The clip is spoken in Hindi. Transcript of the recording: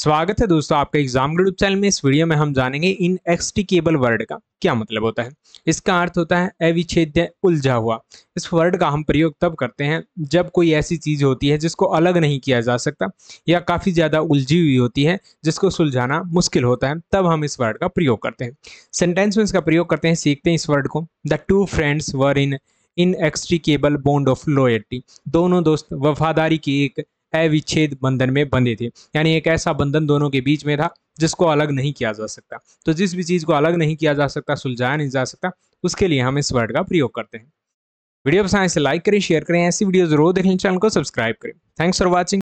स्वागत है दोस्तों आपका एग्जाम ग्रुप चैनल में इस वीडियो में हम जानेंगे इन एक्सटिकेबल वर्ड का क्या मतलब होता है इसका अर्थ होता है अविच्छेद्य उलझा हुआ इस वर्ड का हम प्रयोग तब करते हैं जब कोई ऐसी चीज़ होती है जिसको अलग नहीं किया जा सकता या काफ़ी ज़्यादा उलझी हुई होती है जिसको सुलझाना मुश्किल होता है तब हम इस वर्ड का प्रयोग करते हैं सेंटेंस में इसका प्रयोग करते हैं सीखते हैं इस वर्ड को the two friends were in inextricable bond of loyalty दोनों दोस्त वफादारी की एक अविच्छेद बंधन में बंधे थे यानी एक ऐसा बंधन दोनों के बीच में था जिसको अलग नहीं किया जा सकता तो जिस भी चीज़ को अलग नहीं किया जा सकता सुलझाया नहीं जा सकता उसके लिए हम इस वर्ड का प्रयोग करते हैं वीडियो पसंद से तो लाइक करें शेयर करें ऐसी वीडियो जरूर देख लें चैनल को सब्सक्राइब करें थैंक्स फॉर वॉचिंग